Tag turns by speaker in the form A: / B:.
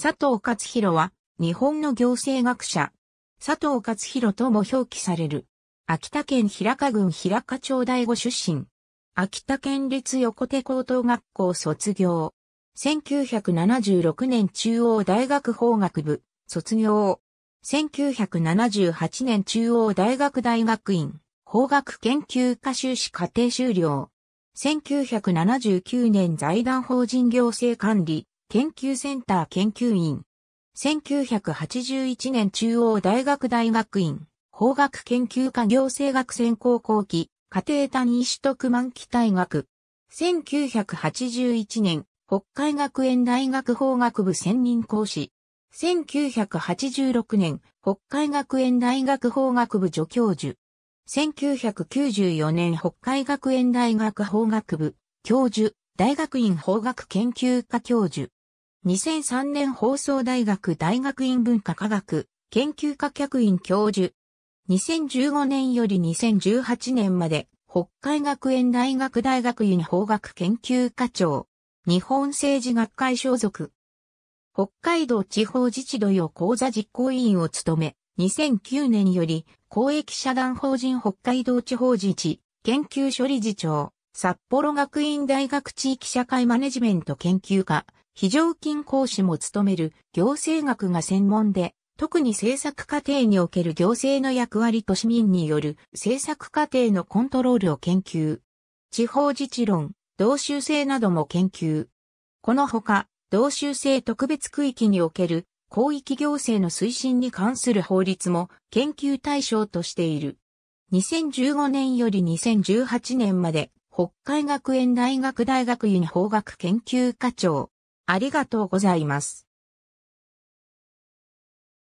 A: 佐藤勝弘は、日本の行政学者。佐藤勝弘とも表記される。秋田県平賀郡平賀町第五出身。秋田県立横手高等学校卒業。1976年中央大学法学部、卒業。1978年中央大学大学院、法学研究科修士課程修了。1979年財団法人行政管理、研究センター研究員。1981年中央大学大学院、法学研究科行政学専攻後期、家庭単位取得満期大学。1981年、北海学園大学法学部専任講師。1986年、北海学園大学法学部助教授。1994年北海学園大学法学部教授、大学院法学研究科教授。2003年放送大学大学院文化科学研究科客員教授。2015年より2018年まで北海学園大学大学院法学研究科長。日本政治学会所属。北海道地方自治土曜講座実行委員を務め、2009年より公益社団法人北海道地方自治研究処理事長。札幌学院大学地域社会マネジメント研究科、非常勤講師も務める行政学が専門で、特に政策過程における行政の役割と市民による政策過程のコントロールを研究。地方自治論、同州制なども研究。このほか、同州制特別区域における広域行政の推進に関する法律も研究対象としている。2015年より2018年まで北海学園大学大学院法学研究課長。ありがとうご
B: ざいます。